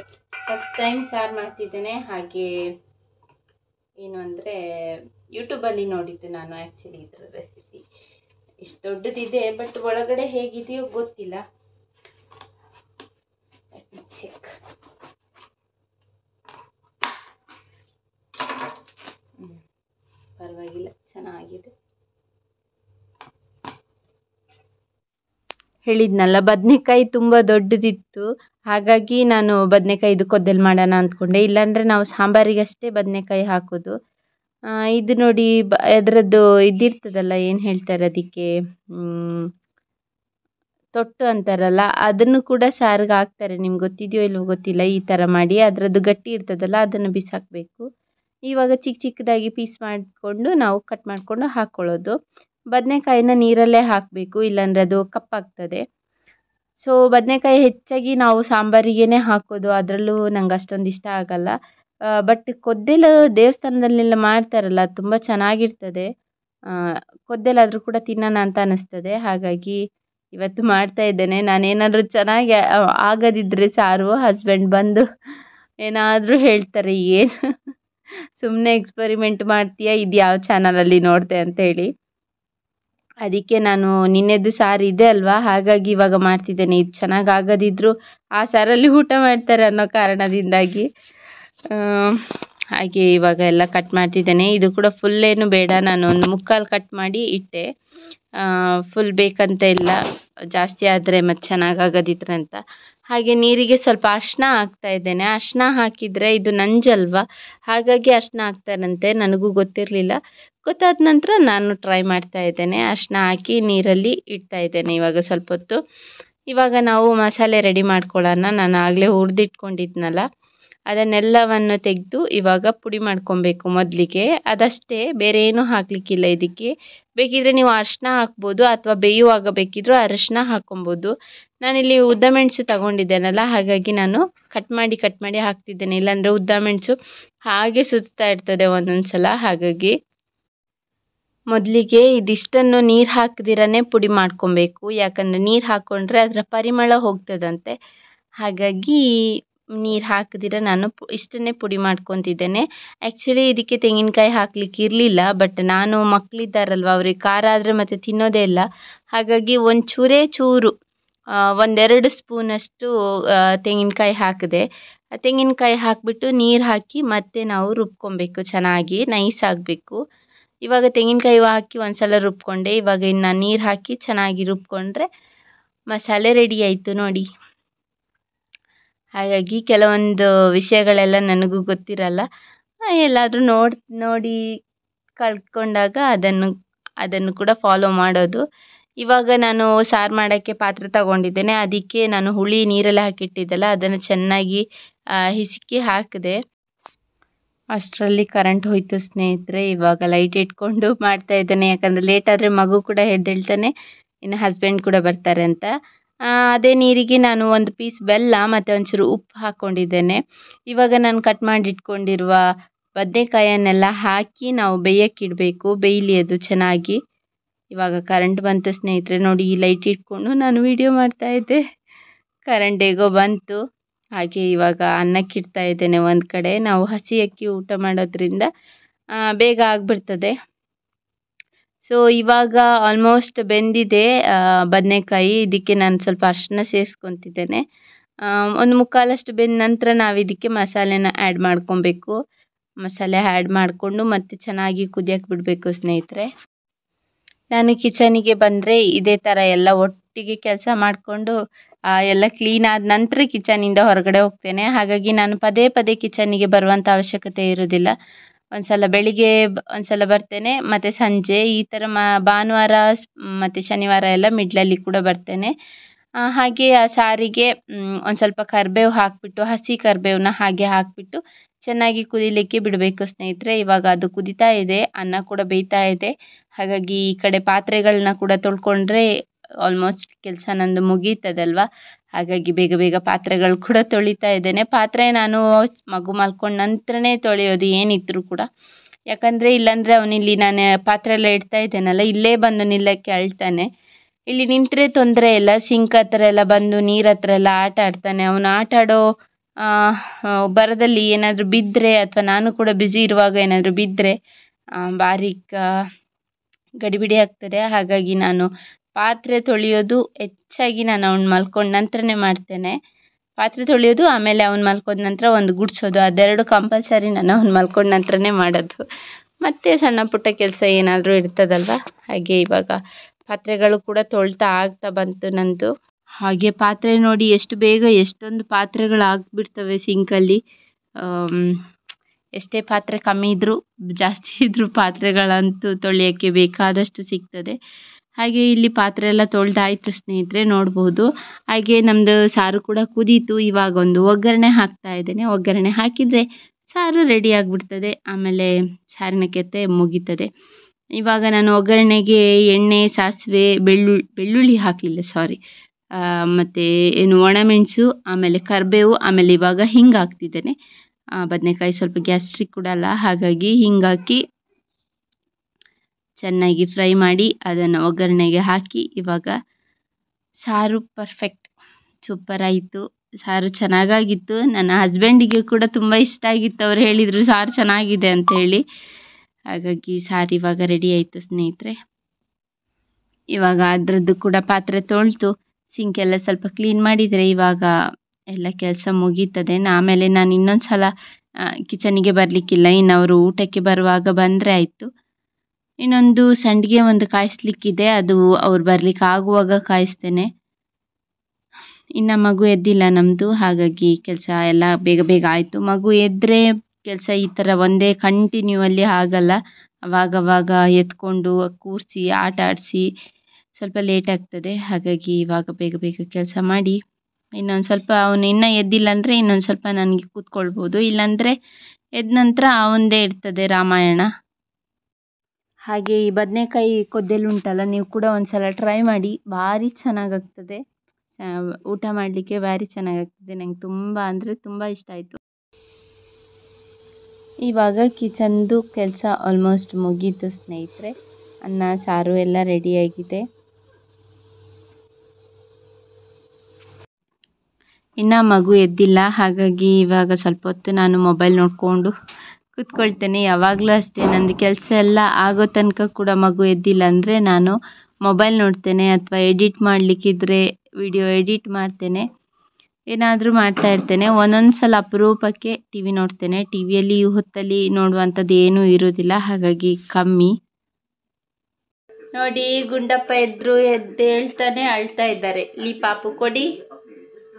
[SPEAKER 1] ಫಸ್ಟ್ ಟೈಮ್ ಸಾರು ಮಾಡ್ತಿದ್ದೇನೆ ಹಾಗೆ ಏನು ಅಂದರೆ ಯೂಟ್ಯೂಬಲ್ಲಿ ನೋಡಿದ್ದು ನಾನು ಆ್ಯಕ್ಚುಲಿ ಇದರ ರೆಸಿಪಿ ಇಷ್ಟು ದೊಡ್ಡದಿದೆ ಬಟ್ ಒಳಗಡೆ ಹೇಗಿದೆಯೋ ಗೊತ್ತಿಲ್ಲ ಚೆಕ್ ಪರವಾಗಿಲ್ಲ ಚೆನ್ನಾಗಿದೆ ಹೇಳಿದ್ನಲ್ಲ ಬದನೆಕಾಯಿ ತುಂಬ ದೊಡ್ಡದಿತ್ತು ಹಾಗಾಗಿ ನಾನು ಇದಕ್ಕೆ ಕೊದ್ದಲ್ಲಿ ಮಾಡೋಣ ಅಂದ್ಕೊಂಡೆ ಇಲ್ಲಾಂದರೆ ನಾವು ಸಾಂಬಾರಿಗಷ್ಟೇ ಬದನೆಕಾಯಿ ಹಾಕೋದು ಇದು ನೋಡಿ ಬ ಅದರದ್ದು ಇದಿರ್ತದಲ್ಲ ಏನು ಹೇಳ್ತಾರೆ ಅದಕ್ಕೆ ತೊಟ್ಟು ಅಂತಾರಲ್ಲ ಅದನ್ನು ಕೂಡ ಸಾರಿಗೆ ಹಾಕ್ತಾರೆ ನಿಮ್ಗೆ ಗೊತ್ತಿದೆಯೋ ಇಲ್ವೋ ಗೊತ್ತಿಲ್ಲ ಈ ಥರ ಮಾಡಿ ಅದರದ್ದು ಗಟ್ಟಿ ಇರ್ತದಲ್ಲ ಅದನ್ನು ಬಿಸಾಕಬೇಕು ಇವಾಗ ಚಿಕ್ಕ ಚಿಕ್ಕದಾಗಿ ಪೀಸ್ ಮಾಡಿಕೊಂಡು ನಾವು ಕಟ್ ಮಾಡಿಕೊಂಡು ಹಾಕ್ಕೊಳ್ಳೋದು ಬದನೆಕಾಯಿನ ನೀರಲ್ಲೇ ಹಾಕಬೇಕು ಇಲ್ಲಾಂದರೆ ಅದು ಕಪ್ಪಾಗ್ತದೆ ಸೊ ಬದನೆಕಾಯಿ ಹೆಚ್ಚಾಗಿ ನಾವು ಸಾಂಬಾರಿಗೇ ಹಾಕೋದು ಅದರಲ್ಲೂ ನಂಗೆ ಅಷ್ಟೊಂದು ಇಷ್ಟ ಆಗಲ್ಲ ಬಟ್ ಕೊದ್ದೆಲ ದೇವಸ್ಥಾನದಲ್ಲೆಲ್ಲ ಮಾಡ್ತಾರಲ್ಲ ತುಂಬ ಚೆನ್ನಾಗಿರ್ತದೆ ಕೊದ್ದೆಲಾದರೂ ಕೂಡ ತಿನ್ನೋಣ ಅಂತ ಅನ್ನಿಸ್ತದೆ ಹಾಗಾಗಿ ಇವತ್ತು ಮಾಡ್ತಾ ಇದ್ದೇನೆ ನಾನೇನಾದರೂ ಚೆನ್ನಾಗಿ ಆಗದಿದ್ದರೆ ಸಾರು ಹಸ್ಬೆಂಡ್ ಬಂದು ಏನಾದರೂ ಹೇಳ್ತಾರೆ ಏನು ಸುಮ್ಮನೆ ಎಕ್ಸ್ಪರಿಮೆಂಟ್ ಮಾಡ್ತೀಯಾ ಇದು ಯಾವ ಚಾನಲಲ್ಲಿ ನೋಡಿದೆ ಹೇಳಿ ಅದಕ್ಕೆ ನಾನು ನಿನ್ನೆದ್ದು ಸಾರು ಇದೆ ಅಲ್ವಾ ಹಾಗಾಗಿ ಇವಾಗ ಮಾಡ್ತಿದ್ದೇನೆ ಇದು ಚೆನ್ನಾಗಿ ಆಗದಿದ್ದರೂ ಆ ಸಾರಲ್ಲಿ ಊಟ ಮಾಡ್ತಾರೆ ಅನ್ನೋ ಕಾರಣದಿಂದಾಗಿ ಹಾಗೆ ಇವಾಗ ಎಲ್ಲ ಕಟ್ ಮಾಡ್ತಿದ್ದೇನೆ ಇದು ಕೂಡ ಫುಲ್ಲೇನು ಬೇಡ ನಾನು ಒಂದು ಮುಕ್ಕಾಲು ಕಟ್ ಮಾಡಿ ಇಟ್ಟೆ ಫುಲ್ ಬೇಕಂತ ಇಲ್ಲ ಜಾಸ್ತಿ ಆದರೆ ಮತ್ತು ಚೆನ್ನಾಗಾಗದಿದ್ರೆ ಅಂತ ಹಾಗೆ ನೀರಿಗೆ ಸ್ವಲ್ಪ ಅರಿಶಿನ ಹಾಕ್ತಾ ಇದ್ದೇನೆ ಅರಿಶಿನ ಹಾಕಿದರೆ ಇದು ನಂಜಲ್ವಾ ಹಾಗಾಗಿ ಅರಿಶಿನ ಹಾಕ್ತಾರಂತೆ ನನಗೂ ಗೊತ್ತಿರಲಿಲ್ಲ ಗೊತ್ತಾದ ನಂತರ ನಾನು ಟ್ರೈ ಮಾಡ್ತಾ ಇದ್ದೇನೆ ಅರಿಶಿನ ಹಾಕಿ ನೀರಲ್ಲಿ ಇಡ್ತಾ ಇದ್ದೇನೆ ಇವಾಗ ಸ್ವಲ್ಪ ಹೊತ್ತು ಇವಾಗ ನಾವು ಮಸಾಲೆ ರೆಡಿ ಮಾಡ್ಕೊಳ್ಳೋಣ ನಾನು ಆಗಲೇ ಹುರಿದಿಟ್ಕೊಂಡಿದ್ನಲ್ಲ ಅದನ್ನೆಲ್ಲವನ್ನು ತೆಗೆದು ಇವಾಗ ಪುಡಿ ಮಾಡ್ಕೊಬೇಕು ಮೊದಲಿಗೆ ಅದಷ್ಟೇ ಬೇರೆ ಏನೂ ಹಾಕಲಿಕ್ಕಿಲ್ಲ ಇದಕ್ಕೆ ಬೇಕಿದ್ದರೆ ನೀವು ಅರಶಿನ ಹಾಕ್ಬೋದು ಅಥವಾ ಬೇಯುವಾಗ ಬೇಕಿದ್ದರೂ ಅರಶಿನ ಹಾಕ್ಕೊಬೋದು ನಾನಿಲ್ಲಿ ಉದ್ದ ಮೆಣಸು ತಗೊಂಡಿದ್ದೇನಲ್ಲ ಹಾಗಾಗಿ ನಾನು ಕಟ್ ಮಾಡಿ ಕಟ್ ಮಾಡಿ ಹಾಕ್ತಿದ್ದೇನೆ ಇಲ್ಲಾಂದರೆ ಉದ್ದ ಮೆಣಸು ಹಾಗೆ ಸುತ್ತಾ ಇರ್ತದೆ ಒಂದೊಂದು ಸಲ ಹಾಗಾಗಿ ಮೊದಲಿಗೆ ಇದಿಷ್ಟನ್ನು ನೀರು ಹಾಕದಿರನೇ ಪುಡಿ ಮಾಡ್ಕೊಬೇಕು ಯಾಕಂದರೆ ನೀರು ಹಾಕ್ಕೊಂಡ್ರೆ ಅದರ ಪರಿಮಳ ಹೋಗ್ತದಂತೆ ಹಾಗಾಗಿ ನೀರು ಹಾಕಿದಿರ ನಾನು ಇಷ್ಟನ್ನೇ ಪುಡಿ ಮಾಡ್ಕೊತಿದ್ದೇನೆ ಆ್ಯಕ್ಚುಲಿ ಇದಕ್ಕೆ ತೆಂಗಿನಕಾಯಿ ಹಾಕ್ಲಿಕ್ಕೆ ಇರಲಿಲ್ಲ ಬಟ್ ನಾನು ಮಕ್ಕಳಿದ್ದಾರಲ್ವ ಅವ್ರಿಗೆ ಖಾರ ಆದರೆ ಮತ್ತು ತಿನ್ನೋದೇ ಇಲ್ಲ ಹಾಗಾಗಿ ಒಂದು ಚೂರೇ ಚೂರು ಒಂದೆರಡು ಸ್ಪೂನಷ್ಟು ತೆಂಗಿನಕಾಯಿ ಹಾಕಿದೆ ತೆಂಗಿನಕಾಯಿ ಹಾಕಿಬಿಟ್ಟು ನೀರು ಹಾಕಿ ಮತ್ತೆ ನಾವು ರುಬ್ಕೊಬೇಕು ಚೆನ್ನಾಗಿ ನೈಸ್ ಆಗಬೇಕು ಇವಾಗ ತೆಂಗಿನಕಾಯಿ ಹಾಕಿ ಒಂದು ಸಲ ರುಬ್ಕೊಂಡೆ ಇವಾಗ ಇನ್ನು ನೀರು ಹಾಕಿ ಚೆನ್ನಾಗಿ ರುಬ್ಕೊಂಡ್ರೆ ಮಸಾಲೆ ರೆಡಿ ಆಯಿತು ನೋಡಿ ಹಾಗಾಗಿ ಕೆಲವೊಂದು ವಿಷಯಗಳೆಲ್ಲ ನನಗೂ ಗೊತ್ತಿರಲ್ಲ ಎಲ್ಲಾದರೂ ನೋಡಿ ನೋಡಿ ಕಳ್ಕೊಂಡಾಗ ಅದನ್ನು ಅದನ್ನು ಕೂಡ ಫಾಲೋ ಮಾಡೋದು ಇವಾಗ ನಾನು ಸಾರು ಮಾಡೋಕ್ಕೆ ಪಾತ್ರೆ ತಗೊಂಡಿದ್ದೇನೆ ಅದಕ್ಕೆ ನಾನು ಹುಳಿ ನೀರೆಲ್ಲ ಹಾಕಿಟ್ಟಿದ್ದೆಲ್ಲ ಅದನ್ನು ಚೆನ್ನಾಗಿ ಹಿಸುಕಿ ಹಾಕಿದೆ ಅಷ್ಟರಲ್ಲಿ ಕರೆಂಟ್ ಹೋಯಿತು ಸ್ನೇಹಿತರೆ ಇವಾಗ ಲೈಟ್ ಇಟ್ಕೊಂಡು ಮಾಡ್ತಾ ಇದ್ದೇನೆ ಯಾಕಂದರೆ ಲೇಟಾದರೆ ಮಗು ಕೂಡ ಎದ್ದೇಳ್ತಾನೆ ಇನ್ನು ಹಸ್ಬೆಂಡ್ ಕೂಡ ಬರ್ತಾರೆ ಅಂತ ಅದೇ ನೀರಿಗೆ ನಾನು ಒಂದು ಪೀಸ್ ಬೆಲ್ಲ ಮತ್ತು ಒಂಚೂರು ಉಪ್ಪು ಹಾಕ್ಕೊಂಡಿದ್ದೇನೆ ಇವಾಗ ನಾನು ಕಟ್ ಮಾಡಿಟ್ಕೊಂಡಿರುವ ಬದನೆಕಾಯನ್ನೆಲ್ಲ ಹಾಕಿ ನಾವು ಬೇಯಕ್ಕಿಡಬೇಕು ಬೇಯಲಿ ಅದು ಚೆನ್ನಾಗಿ ಇವಾಗ ಕರೆಂಟ್ ಬಂತು ಸ್ನೇಹಿತರೆ ನೋಡಿ ಈ ಲೈಟ್ ಇಟ್ಕೊಂಡು ನಾನು ವೀಡಿಯೋ ಮಾಡ್ತಾಯಿದ್ದೆ ಕರೆಂಟ್ ಹೇಗೋ ಬಂತು ಹಾಗೆ ಇವಾಗ ಅನ್ನಕ್ಕೆ ಇದ್ದೇನೆ ಒಂದು ಕಡೆ ನಾವು ಹಸಿ ಅಕ್ಕಿ ಊಟ ಮಾಡೋದ್ರಿಂದ ಬೇಗ ಆಗಿಬಿಡ್ತದೆ ಸೊ ಇವಾಗ ಆಲ್ಮೋಸ್ಟ್ ಬೆಂದಿದೆ ಬದನೇಕಾಯಿ ಇದಕ್ಕೆ ನಾನು ಸ್ವಲ್ಪ ಅರಿಶಿನ ಸೇರಿಸ್ಕೊತಿದ್ದೇನೆ ಒಂದು ಮುಕ್ಕಾಲಷ್ಟು ಬೆಂದ ನಂತರ ನಾವು ಇದಕ್ಕೆ ಮಸಾಲೆನ ಆ್ಯಡ್ ಮಾಡ್ಕೊಬೇಕು ಮಸಾಲೆ ಆ್ಯಡ್ ಮಾಡಿಕೊಂಡು ಮತ್ತೆ ಚೆನ್ನಾಗಿ ಕುದಿಯಕ್ಕೆ ಬಿಡಬೇಕು ಸ್ನೇಹಿತರೆ ನಾನು ಕಿಚನಿಗೆ ಬಂದರೆ ಇದೇ ಥರ ಎಲ್ಲ ಒಟ್ಟಿಗೆ ಕೆಲಸ ಮಾಡಿಕೊಂಡು ಎಲ್ಲ ಕ್ಲೀನ್ ಆದ ನಂತರ ಕಿಚನಿಂದ ಹೊರಗಡೆ ಹೋಗ್ತೇನೆ ಹಾಗಾಗಿ ನಾನು ಪದೇ ಪದೇ ಕಿಚನಿಗೆ ಬರುವಂಥ ಅವಶ್ಯಕತೆ ಇರೋದಿಲ್ಲ ಒಂದು ಸಲ ಒಂದ್ಸಲ ಸಲ ಬರ್ತೇನೆ ಮತ್ತು ಸಂಜೆ ಈ ಥರ ಮ ಭಾನುವಾರ ಮತ್ತು ಶನಿವಾರ ಎಲ್ಲ ಮಿಡ್ಲಲ್ಲಿ ಕೂಡ ಬರ್ತೇನೆ ಹಾಗೆ ಆ ಸಾರಿಗೆ ಒಂದು ಸ್ವಲ್ಪ ಕರಿಬೇವು ಹಾಕಿಬಿಟ್ಟು ಹಸಿ ಕರಿಬೇವನ್ನ ಹಾಗೆ ಹಾಕಿಬಿಟ್ಟು ಚೆನ್ನಾಗಿ ಕುದಿಲಿಕ್ಕೆ ಬಿಡಬೇಕು ಸ್ನೇಹಿತರೆ ಇವಾಗ ಅದು ಕುದಿತಾ ಇದೆ ಅನ್ನ ಕೂಡ ಬೇಯ್ತಾ ಇದೆ ಹಾಗಾಗಿ ಈ ಕಡೆ ಪಾತ್ರೆಗಳನ್ನ ಕೂಡ ತೊಳ್ಕೊಂಡ್ರೆ ಆಲ್ಮೋಸ್ಟ್ ಕೆಲಸ ನಂದು ಮುಗೀತದಲ್ವಾ ಹಾಗಾಗಿ ಬೇಗ ಬೇಗ ಪಾತ್ರೆಗಳು ಕೂಡ ತೊಳಿತಾ ಇದ್ದೇನೆ ಪಾತ್ರೆ ನಾನು ಮಗು ಮಲ್ಕೊಂಡ ನಂತರನೇ ತೊಳೆಯೋದು ಏನಿದ್ರು ಕೂಡ ಯಾಕಂದರೆ ಇಲ್ಲಾಂದರೆ ಅವನಿಲ್ಲಿ ನಾನು ಪಾತ್ರೆ ಎಲ್ಲ ಇಡ್ತಾ ಇದ್ದೇನಲ್ಲ ಇಲ್ಲೇ ಬಂದು ನಿಲ್ಲಕ್ಕೆ ಅಳ್ತಾನೆ ಇಲ್ಲಿ ನಿಂತರೆ ತೊಂದರೆ ಇಲ್ಲ ಸಿಂಕ್ ಹತ್ರ ಎಲ್ಲ ಬಂದು ನೀರು ಹತ್ರ ಎಲ್ಲ ಆಟ ಆಡ್ತಾನೆ ಅವನು ಆಟ ಆಡೋ ಬರದಲ್ಲಿ ಏನಾದರೂ ಬಿದ್ದರೆ ಅಥವಾ ನಾನು ಕೂಡ ಬ್ಯುಸಿ ಇರುವಾಗ ಏನಾದರೂ ಬಿದ್ದರೆ ಬಾರಿಕ ಗಡಿಬಿಡಿ ಆಗ್ತದೆ ಹಾಗಾಗಿ ನಾನು ಪಾತ್ರೆ ತೊಳೆಯೋದು ಹೆಚ್ಚಾಗಿ ನಾನು ಅವ್ನು ಮಲ್ಕೊಂಡ ನಂತರನೇ ಮಾಡ್ತೇನೆ ಪಾತ್ರೆ ತೊಳೆಯೋದು ಆಮೇಲೆ ಅವ್ನು ಮಲ್ಕೊಂಡ ನಂತರ ಒಂದು ಗುಡಿಸೋದು ಅದೆರಡು ಕಂಪಲ್ಸರಿ ನಾನು ಅವ್ನು ಮಲ್ಕೊಂಡ ನಂತರನೇ ಮಾಡೋದು ಮತ್ತು ಸಣ್ಣ ಪುಟ್ಟ ಕೆಲಸ ಏನಾದರೂ ಇರ್ತದಲ್ವ ಹಾಗೆ ಇವಾಗ ಪಾತ್ರೆಗಳು ಕೂಡ ತೊಳ್ತಾ ಆಗ್ತಾ ಬಂತು ನಂದು ಹಾಗೆ ಪಾತ್ರೆ ನೋಡಿ ಎಷ್ಟು ಬೇಗ ಎಷ್ಟೊಂದು ಪಾತ್ರೆಗಳು ಆಗಿಬಿಡ್ತವೆ ಸಿಂಕಲ್ಲಿ ಎಷ್ಟೇ ಪಾತ್ರೆ ಕಮ್ಮಿ ಇದ್ದರೂ ಜಾಸ್ತಿ ಇದ್ದರೂ ಪಾತ್ರೆಗಳಂತೂ ತೊಳೆಯೋಕ್ಕೆ ಬೇಕಾದಷ್ಟು ಸಿಗ್ತದೆ ಹಾಗೆ ಇಲ್ಲಿ ಪಾತ್ರೆ ಎಲ್ಲ ತೊಳೆದಾಯ್ತು ಸ್ನೇಹಿತರೆ ನೋಡಬಹುದು ಹಾಗೆ ನಮ್ಮದು ಸಾರು ಕೂಡ ಕುದೀತು ಇವಾಗ ಒಂದು ಒಗ್ಗರಣೆ ಹಾಕ್ತಾ ಇದ್ದೇನೆ ಒಗ್ಗರಣೆ ಹಾಕಿದರೆ ಸಾರು ರೆಡಿ ಆಗಿಬಿಡ್ತದೆ ಆಮೇಲೆ ಸಾರಿನ ಕೆತ್ತೆ ಮುಗೀತದೆ ಇವಾಗ ನಾನು ಒಗ್ಗರಣೆಗೆ ಎಣ್ಣೆ ಸಾಸಿವೆ ಬೆಳ್ಳು ಬೆಳ್ಳುಳ್ಳಿ ಹಾಕಲಿಲ್ಲ ಸಾರಿ ಮತ್ತು ಏನು ಒಣಮೆಣಸು ಆಮೇಲೆ ಕರಿಬೇವು ಆಮೇಲೆ ಇವಾಗ ಹಿಂಗೆ ಹಾಕ್ತಿದ್ದೇನೆ ಬದನೆಕಾಯಿ ಸ್ವಲ್ಪ ಗ್ಯಾಸ್ಟ್ರಿಕ್ ಕೂಡ ಅಲ್ಲ ಹಾಗಾಗಿ ಹಾಕಿ ಚೆನ್ನಾಗಿ ಫ್ರೈ ಮಾಡಿ ಅದನ್ನು ಒಗ್ಗರಣೆಗೆ ಹಾಕಿ ಇವಾಗ ಸಾರು ಪರ್ಫೆಕ್ಟ್ ಸೂಪರ್ ಆಯಿತು ಸಾರು ಚೆನ್ನಾಗಾಗಿತ್ತು ನನ್ನ ಹಸ್ಬೆಂಡಿಗೆ ಕೂಡ ತುಂಬ ಇಷ್ಟ ಆಗಿತ್ತು ಅವ್ರು ಹೇಳಿದರು ಸಾರು ಚೆನ್ನಾಗಿದೆ ಅಂತ ಹೇಳಿ ಹಾಗಾಗಿ ಸಾರು ಇವಾಗ ರೆಡಿ ಆಯಿತು ಸ್ನೇಹಿತರೆ ಇವಾಗ ಅದರದ್ದು ಕೂಡ ಪಾತ್ರೆ ತೊಳ್ತು ಸಿಂಕೆಲ್ಲ ಸ್ವಲ್ಪ ಕ್ಲೀನ್ ಮಾಡಿದರೆ ಇವಾಗ ಎಲ್ಲ ಕೆಲಸ ಮುಗೀತದೆ ಆಮೇಲೆ ನಾನು ಇನ್ನೊಂದು ಸಲ ಕಿಚನಿಗೆ ಬರಲಿಕ್ಕಿಲ್ಲ ಇನ್ನು ಅವರು ಊಟಕ್ಕೆ ಬರುವಾಗ ಬಂದರೆ ಆಯಿತು ಇನ್ನೊಂದು ಸಂಡಿಗೆ ಒಂದು ಕಾಯಿಸ್ಲಿಕ್ಕಿದೆ ಅದು ಅವ್ರು ಬರ್ಲಿಕ್ಕೆ ಆಗುವಾಗ ಕಾಯಿಸ್ತೇನೆ ಇನ್ನು ಮಗು ಎದ್ದಿಲ್ಲ ನಮ್ಮದು ಹಾಗಾಗಿ ಕೆಲಸ ಎಲ್ಲ ಬೇಗ ಬೇಗ ಆಯಿತು ಮಗು ಎದ್ದರೆ ಕೆಲಸ ಈ ಥರ ಒಂದೇ ಕಂಟಿನ್ಯೂ ಅಲ್ಲಿ ಆಗಲ್ಲ ಅವಾಗವಾಗ ಎತ್ಕೊಂಡು ಕೂರಿಸಿ ಆಟ ಆಡಿಸಿ ಸ್ವಲ್ಪ ಲೇಟ್ ಆಗ್ತದೆ ಹಾಗಾಗಿ ಇವಾಗ ಬೇಗ ಬೇಗ ಕೆಲಸ ಮಾಡಿ ಇನ್ನೊಂದು ಸ್ವಲ್ಪ ಅವನು ಇನ್ನೂ ಎದ್ದಿಲ್ಲ ಅಂದರೆ ಇನ್ನೊಂದು ಸ್ವಲ್ಪ ನನಗೆ ಕೂತ್ಕೊಳ್ಬೋದು ಇಲ್ಲಾಂದರೆ ಎದ್ದ ನಂತರ ಅವಂದೇ ಇರ್ತದೆ ರಾಮಾಯಣ ಹಾಗೆ ಈ ಬದನೇಕಾಯಿ ಉಂಟಲ್ಲ ನೀವು ಕೂಡ ಒಂದ್ಸಲ ಸಲ ಟ್ರೈ ಮಾಡಿ ಭಾರಿ ಚೆನ್ನಾಗಾಗ್ತದೆ ಊಟ ಮಾಡಲಿಕ್ಕೆ ಭಾರಿ ಚೆನ್ನಾಗಾಗ್ತದೆ ನಂಗೆ ತುಂಬ ಅಂದರೆ ತುಂಬ ಇಷ್ಟ ಆಯಿತು ಇವಾಗ ಕಿಚನ್ದು ಕೆಲಸ ಆಲ್ಮೋಸ್ಟ್ ಮುಗೀತು ಸ್ನೇಹಿತರೆ ಅನ್ನ ಸಾರು ಎಲ್ಲ ರೆಡಿಯಾಗಿದೆ ಇನ್ನು ಮಗು ಎದ್ದಿಲ್ಲ ಹಾಗಾಗಿ ಇವಾಗ ಸ್ವಲ್ಪ ಹೊತ್ತು ನಾನು ಮೊಬೈಲ್ ನೋಡಿಕೊಂಡು ಕುತ್ಕೊಳ್ತೇನೆ ಯಾವಾಗಲೂ ಅಷ್ಟೇ ನಂದು ಕೆಲಸ ಎಲ್ಲ ಆಗೋ ತನಕ ಕೂಡ ಮಗು ಎದ್ದಿಲ್ಲ ಅಂದರೆ ನಾನು ಮೊಬೈಲ್ ನೋಡ್ತೇನೆ ಅಥವಾ ಎಡಿಟ್ ಮಾಡಲಿಕ್ಕಿದ್ರೆ ವಿಡಿಯೋ ಎಡಿಟ್ ಮಾಡ್ತೇನೆ ಏನಾದರೂ ಮಾಡ್ತಾ ಇರ್ತೇನೆ ಒಂದೊಂದು ಸಲ ಅಪರೂಪಕ್ಕೆ ಟಿ ವಿ ನೋಡ್ತೇನೆ ಟಿ ವಿಯಲ್ಲಿ ಹೊತ್ತಲ್ಲಿ ನೋಡುವಂಥದ್ದು ಏನೂ ಇರೋದಿಲ್ಲ ಹಾಗಾಗಿ ಕಮ್ಮಿ ನೋಡಿ ಗುಂಡಪ್ಪ ಎದ್ರು ಎದ್ದೇಳ್ತಾನೆ ಅಳ್ತಾ ಇದ್ದಾರೆ ಲೀ ಪಾಪು ಕೊಡಿ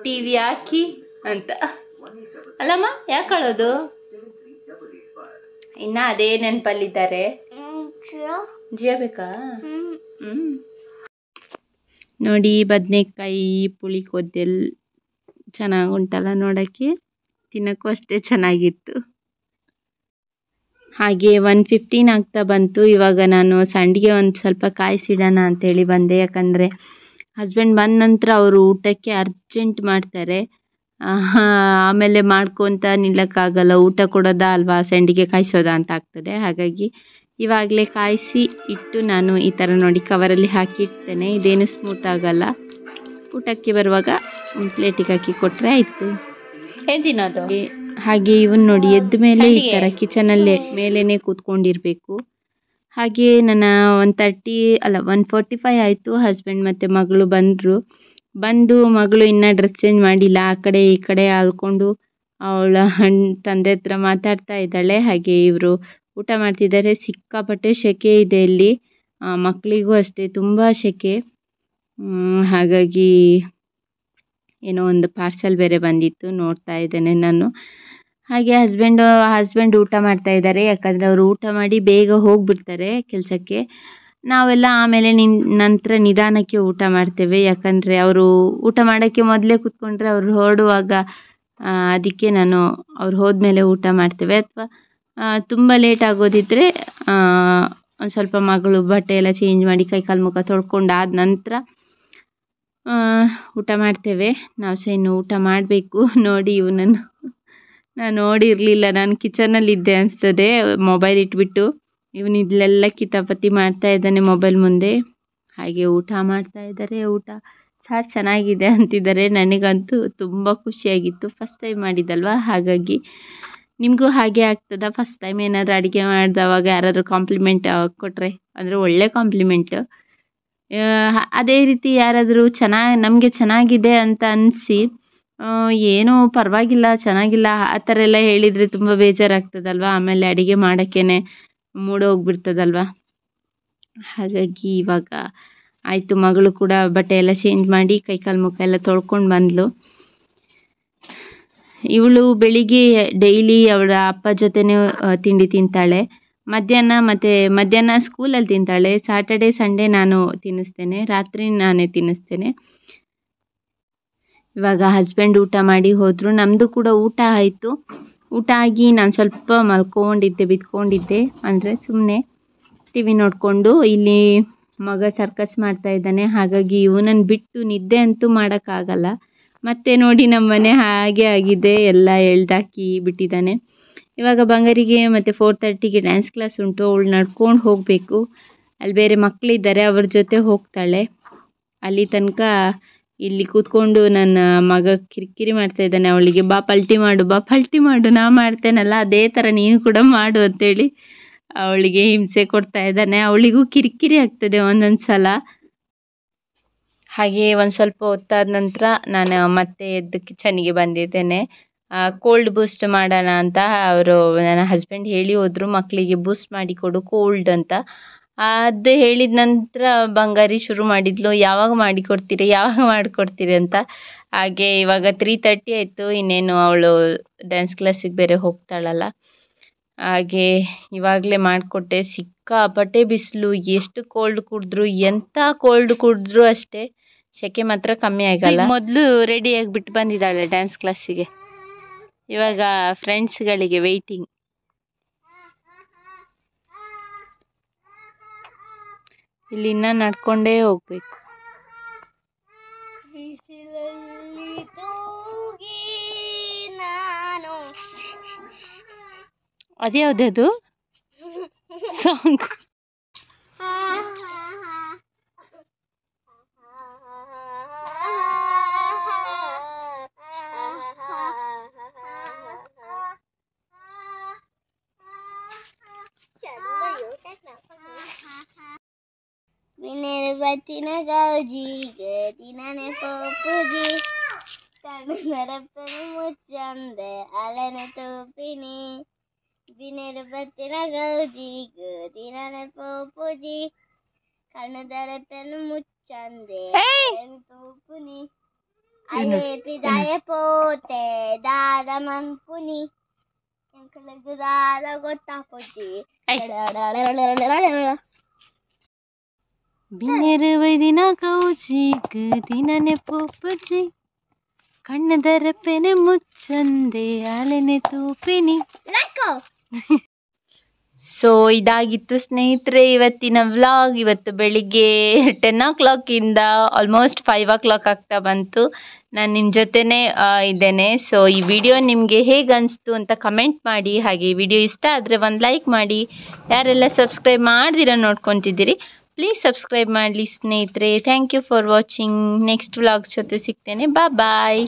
[SPEAKER 1] ಟಿ ವಿ ಹಾಕಿ ಅಂತ ಅಲ್ಲಮ್ಮ ಯಾಕೆ ಅಳೋದು ಇನ್ನ ಅದೇ ನೆನಪಲ್ಲಿದ್ದಾರೆ ಜಿಯಬೇಕಾ ನೋಡಿ ಬದನೆಕಾಯಿ ಪುಳಿ ಚೆನ್ನಾಗಿ ಉಂಟಲ್ಲ ನೋಡೋಕ್ಕೆ ತಿನ್ನೋಕ್ಕೂ ಅಷ್ಟೇ ಚೆನ್ನಾಗಿತ್ತು ಹಾಗೆ ಒನ್ ಫಿಫ್ಟೀನ್ ಆಗ್ತಾ ಬಂತು ಇವಾಗ ನಾನು ಸಂಡಿಗೆ ಒಂದು ಸ್ವಲ್ಪ ಕಾಯಿಸಿಡೋಣ ಅಂತೇಳಿ ಬಂದೆ ಯಾಕಂದರೆ ಹಸ್ಬೆಂಡ್ ಬಂದ ನಂತರ ಅವರು ಊಟಕ್ಕೆ ಅರ್ಜೆಂಟ್ ಮಾಡ್ತಾರೆ ಆಮೇಲೆ ಮಾಡ್ಕೊತ ನಿಲ್ಲಕ್ಕಾಗಲ್ಲ ಊಟ ಕೊಡೋದಾ ಅಲ್ವಾ ಸಂಡಿಗೆ ಕಾಯಿಸೋದಾ ಅಂತ ಆಗ್ತದೆ ಹಾಗಾಗಿ ಇವಾಗಲೇ ಕಾಯಿಸಿ ಇಟ್ಟು ನಾನು ಈ ಥರ ನೋಡಿ ಕವರಲ್ಲಿ ಹಾಕಿ ಇಡ್ತೇನೆ ಇದೇನು ಸ್ಮೂತ್ ಆಗಲ್ಲ ಊಟಕ್ಕೆ ಬರುವಾಗ ಒಂದು ಪ್ಲೇಟಿಗೆ ಹಾಕಿ ಕೊಟ್ಟರೆ ಆಯಿತು ಅದು ಹಾಗೆ ಇವನ್ ನೋಡಿ ಎದ್ದ ಮೇಲೆ ಈ ಥರ ಕಿಚನಲ್ಲೇ ಮೇಲೇ ಕೂತ್ಕೊಂಡಿರಬೇಕು ಹಾಗೆ ನನ್ನ ಒನ್ ತರ್ಟಿ ಅಲ್ಲ ಒನ್ ಫೋರ್ಟಿ ಫೈವ್ ಆಯಿತು ಹಸ್ಬೆಂಡ್ ಮತ್ತು ಮಗಳು ಬಂದರು ಬಂದು ಮಗಳು ಇನ್ನೂ ಡ್ರೆಸ್ ಚೇಂಜ್ ಮಾಡಿಲ್ಲ ಆ ಕಡೆ ಈ ಕಡೆ ಅಲ್ಕೊಂಡು ಅವಳ ಹಣ್ ತಂದೆ ಹತ್ರ ಮಾತಾಡ್ತಾ ಇದ್ದಾಳೆ ಹಾಗೆ ಇವರು ಊಟ ಮಾಡ್ತಿದ್ದಾರೆ ಸಿಕ್ಕಾಪಟ್ಟೆ ಸೆಕೆ ಇದೆ ಇಲ್ಲಿ ಮಕ್ಕಳಿಗೂ ಅಷ್ಟೇ ತುಂಬ ಸೆಕೆ ಹಾಗಾಗಿ ಏನೋ ಒಂದು ಪಾರ್ಸಲ್ ಬೇರೆ ಬಂದಿತ್ತು ನೋಡ್ತಾ ಇದ್ದೇನೆ ನಾನು ಹಾಗೆ ಹಸ್ಬೆಂಡು ಹಸ್ಬೆಂಡ್ ಊಟ ಮಾಡ್ತಾ ಇದ್ದಾರೆ ಯಾಕಂದರೆ ಅವರು ಊಟ ಮಾಡಿ ಬೇಗ ಹೋಗಿಬಿಡ್ತಾರೆ ಕೆಲಸಕ್ಕೆ ನಾವೆಲ್ಲ ಆಮೇಲೆ ನಿನ್ ನಂತರ ನಿಧಾನಕ್ಕೆ ಊಟ ಮಾಡ್ತೇವೆ ಯಾಕಂದರೆ ಅವರು ಊಟ ಮಾಡೋಕ್ಕೆ ಮೊದಲೇ ಕೂತ್ಕೊಂಡ್ರೆ ಅವರು ಹೊರಡುವಾಗ ಅದಕ್ಕೆ ನಾನು ಅವ್ರು ಹೋದ ಮೇಲೆ ಊಟ ಮಾಡ್ತೇವೆ ಅಥವಾ ತುಂಬ ಲೇಟ್ ಆಗೋದಿದ್ದರೆ ಒಂದು ಸ್ವಲ್ಪ ಮಗಳು ಬಟ್ಟೆ ಎಲ್ಲ ಚೇಂಜ್ ಮಾಡಿ ಕೈ ಕಾಲು ಮುಖ ತೊಳ್ಕೊಂಡು ಆದ ನಂತರ ಊಟ ಮಾಡ್ತೇವೆ ನಾವು ಸಹ ಇನ್ನು ಊಟ ಮಾಡಬೇಕು ನೋಡಿ ಇವನನ್ನು ನಾನು ನೋಡಿರಲಿಲ್ಲ ನಾನು ಕಿಚನಲ್ಲಿದ್ದೆ ಅನಿಸ್ತದೆ ಮೊಬೈಲ್ ಇಟ್ಬಿಟ್ಟು ಇವನು ಇಲ್ಲೆಲ್ಲ ಕಿತಾಪತಿ ಮಾಡ್ತಾ ಇದ್ದಾನೆ ಮೊಬೈಲ್ ಮುಂದೆ ಹಾಗೆ ಊಟ ಮಾಡ್ತಾ ಇದ್ದಾರೆ ಊಟ ಸರ್ ಚೆನ್ನಾಗಿದೆ ಅಂತಿದ್ದಾರೆ ನನಗಂತೂ ತುಂಬ ಖುಷಿಯಾಗಿತ್ತು ಫಸ್ಟ್ ಟೈಮ್ ಮಾಡಿದ್ದಲ್ವಾ ಹಾಗಾಗಿ ನಿಮಗೂ ಹಾಗೆ ಆಗ್ತದ ಫಸ್ಟ್ ಟೈಮ್ ಏನಾದರೂ ಅಡುಗೆ ಮಾಡಿದವಾಗ ಯಾರಾದರೂ ಕಾಂಪ್ಲಿಮೆಂಟ್ ಕೊಟ್ಟರೆ ಅಂದರೆ ಒಳ್ಳೆ ಕಾಂಪ್ಲಿಮೆಂಟು ಅದೇ ರೀತಿ ಯಾರಾದರೂ ಚೆನ್ನಾಗಿ ನಮಗೆ ಚೆನ್ನಾಗಿದೆ ಅಂತ ಅನಿಸಿ ಏನೂ ಪರವಾಗಿಲ್ಲ ಚೆನ್ನಾಗಿಲ್ಲ ಆ ಥರ ಎಲ್ಲ ಹೇಳಿದರೆ ತುಂಬ ಬೇಜಾರಾಗ್ತದಲ್ವ ಆಮೇಲೆ ಅಡುಗೆ ಮಾಡೋಕ್ಕೇ ಹೋಗ್ಬಿಡ್ತದಲ್ವಾ ಹಾಗಾಗಿ ಇವಾಗ ಆಯಿತು ಮಗಳು ಕೂಡ ಬಟ್ಟೆ ಎಲ್ಲ ಚೇಂಜ್ ಮಾಡಿ ಕಾಲು ಮುಖ ಎಲ್ಲ ತೊಳ್ಕೊಂಡು ಬಂದಳು ಇವಳು ಬೆಳಿಗ್ಗೆ ಡೈಲಿ ಅವಳ ಅಪ್ಪ ಜೊತೆನೇ ತಿಂಡಿ ತಿಂತಾಳೆ ಮಧ್ಯಾಹ್ನ ಮತ್ತೆ ಮಧ್ಯಾಹ್ನ ಸ್ಕೂಲಲ್ಲಿ ತಿಂತಾಳೆ ಸಾಟರ್ಡೆ ಸಂಡೇ ನಾನು ತಿನ್ನಿಸ್ತೇನೆ ರಾತ್ರಿ ನಾನೇ ತಿನ್ನಿಸ್ತೇನೆ ಇವಾಗ ಹಸ್ಬೆಂಡ್ ಊಟ ಮಾಡಿ ಹೋದರು ನಮ್ಮದು ಕೂಡ ಊಟ ಆಯಿತು ಊಟ ಆಗಿ ನಾನು ಸ್ವಲ್ಪ ಮಲ್ಕೊಂಡಿದ್ದೆ ಬಿದ್ಕೊಂಡಿದ್ದೆ ಅಂದರೆ ಸುಮ್ಮನೆ ಟಿ ವಿ ನೋಡಿಕೊಂಡು ಇಲ್ಲಿ ಮಗ ಸರ್ಕಸ್ ಮಾಡ್ತಾ ಇದ್ದಾನೆ ಹಾಗಾಗಿ ಇವನನ್ನು ಬಿಟ್ಟು ನಿದ್ದೆ ಅಂತೂ ಮಾಡೋಕ್ಕಾಗಲ್ಲ ಮತ್ತೆ ನೋಡಿ ನಮ್ಮ ಮನೆ ಹಾಗೆ ಆಗಿದೆ ಎಲ್ಲ ಎಳ್ದಾಕಿ ಬಿಟ್ಟಿದ್ದಾನೆ ಇವಾಗ ಬಂಗಾರಿಗೆ ಮತ್ತು ಫೋರ್ ತರ್ಟಿಗೆ ಡ್ಯಾನ್ಸ್ ಕ್ಲಾಸ್ ಉಂಟು ಅವಳು ನಡ್ಕೊಂಡು ಹೋಗಬೇಕು ಅಲ್ಲಿ ಬೇರೆ ಮಕ್ಕಳಿದ್ದಾರೆ ಅವ್ರ ಜೊತೆ ಹೋಗ್ತಾಳೆ ಅಲ್ಲಿ ತನಕ ಇಲ್ಲಿ ಕೂತ್ಕೊಂಡು ನನ್ನ ಮಗ ಕಿರಿಕಿರಿ ಮಾಡ್ತಾ ಇದ್ದಾನೆ ಅವಳಿಗೆ ಬಾ ಪಲ್ಟಿ ಮಾಡು ಬಾ ಪಲ್ಟಿ ಮಾಡು ನಾ ಮಾಡ್ತೇನಲ್ಲ ಅದೇ ಥರ ನೀನು ಕೂಡ ಮಾಡು ಅಂತೇಳಿ ಅವಳಿಗೆ ಹಿಂಸೆ ಕೊಡ್ತಾ ಇದ್ದಾನೆ ಅವಳಿಗೂ ಕಿರಿಕಿರಿ ಆಗ್ತದೆ ಒಂದೊಂದು ಸಲ ಹಾಗೆ ಒಂದು ಸ್ವಲ್ಪ ಹೊತ್ತಾದ ನಂತರ ನಾನು ಮತ್ತೆ ಎದ್ದು ಗೆ ಬಂದಿದ್ದೇನೆ ಕೋಲ್ಡ್ ಬೂಸ್ಟ್ ಮಾಡೋಣ ಅಂತ ಅವರು ನನ್ನ ಹಸ್ಬೆಂಡ್ ಹೇಳಿ ಹೋದರು ಮಕ್ಕಳಿಗೆ ಬೂಸ್ಟ್ ಮಾಡಿ ಕೊಡು ಕೋಲ್ಡ್ ಅಂತ ಅದು ಹೇಳಿದ ನಂತರ ಬಂಗಾರಿ ಶುರು ಮಾಡಿದ್ಲು ಯಾವಾಗ ಮಾಡಿಕೊಡ್ತೀರಿ ಯಾವಾಗ ಮಾಡಿಕೊಡ್ತೀರಿ ಅಂತ ಹಾಗೆ ಇವಾಗ ತ್ರೀ ತರ್ಟಿ ಆಯಿತು ಇನ್ನೇನು ಅವಳು ಡ್ಯಾನ್ಸ್ ಕ್ಲಾಸಿಗೆ ಬೇರೆ ಹೋಗ್ತಾಳಲ್ಲ ಹಾಗೆ ಇವಾಗಲೇ ಮಾಡಿಕೊಟ್ಟೆ ಸಿಕ್ಕಾಪಟ್ಟೆ ಬಿಸಿಲು ಎಷ್ಟು ಕೋಲ್ಡ್ ಕುಡಿದ್ರು ಎಂಥ ಕೋಲ್ಡ್ ಕುಡಿದ್ರು ಅಷ್ಟೇ ಸೆಕೆ ಮಾತ್ರ ಕಮ್ಮಿ ಆಗಲ್ಲ ಮೊದಲು ರೆಡಿಯಾಗಿ ಬಿಟ್ಟು ಬಂದಿದ್ದಾಳೆ ಡ್ಯಾನ್ಸ್ ಕ್ಲಾಸಿಗೆ ಇವಾಗ ಫ್ರೆಂಡ್ಸ್ಗಳಿಗೆ ವೆಯ್ಟಿಂಗ್ ಇಲ್ಲಿನ್ನ ನಡ್ಕೊಂಡೇ ಹೋಗ್ಬೇಕು ಬಿಸಿಲಲ್ಲಿ ನಾನು ಅದ್ಯಾವ್ದದು song gauji gătinane popugi Tanu merapene mucciande alene tupini Vinere pattina gauji gătinane popugi Kanu darapene mucciande alene tupini Aiepi daie pote dada manpuni Încă legă dada gota poci ಬಿನೆರುವೈ ದಿನ ಕಣ್ಣು ಮುಚ್ಚಂದೆ ಸೊ ಇದಾಗಿತ್ತು ಸ್ನೇಹಿತರೆ ಇವತ್ತಿನ ವ್ಲಾಗ್ ಇವತ್ತು ಬೆಳಿಗ್ಗೆ ಟೆನ್ ಓ ಕ್ಲಾಕಿಂದ ಆಲ್ಮೋಸ್ಟ್ ಫೈವ್ ಓ ಕ್ಲಾಕ್ ಆಗ್ತಾ ಬಂತು ನಾನು ನಿಮ್ಮ ಜೊತೆನೇ ಇದ್ದೇನೆ ಸೊ ಈ ವಿಡಿಯೋ ನಿಮಗೆ ಹೇಗೆ ಅನಿಸ್ತು ಅಂತ ಕಮೆಂಟ್ ಮಾಡಿ ಹಾಗೆ ವಿಡಿಯೋ ಇಷ್ಟ ಆದರೆ ಒಂದು ಲೈಕ್ ಮಾಡಿ ಯಾರೆಲ್ಲ ಸಬ್ಸ್ಕ್ರೈಬ್ ಮಾಡ್ದಿರ ನೋಡ್ಕೊಂತಿದ್ದೀರಿ ಪ್ಲೀಸ್ ಸಬ್ಸ್ಕ್ರೈಬ್ ಮಾಡಲಿ ಸ್ನೇಹಿತರೆ thank you for watching next vlogs ಜೊತೆ ಸಿಗ್ತೇನೆ ಬಾ ಬಾಯ್